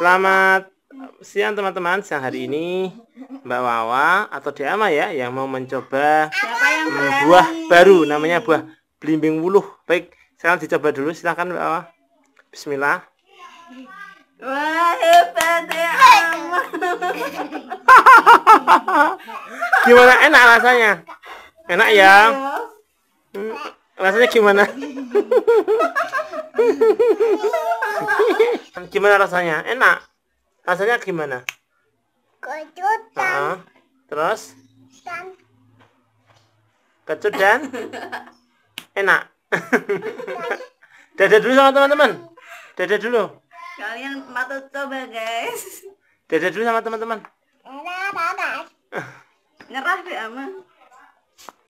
Selamat siang teman-teman. Siang hari ini Mbak Wawa atau Dama ya yang mau mencoba yang hmm, buah baru namanya buah belimbing wuluh. Baik, sekarang dicoba dulu silahkan Mbak Wawa. Bismillah. Wah, hebat ya Gimana enak rasanya? Enak ya? ya. Hmm, rasanya gimana? Kan gimana rasanya enak rasanya gimana kecut uh -uh. terus dan. kecut dan enak dadah dulu sama teman-teman dadah dulu kalian mau coba ya, guys dadah dulu sama teman-teman nyerah deh nyerah ama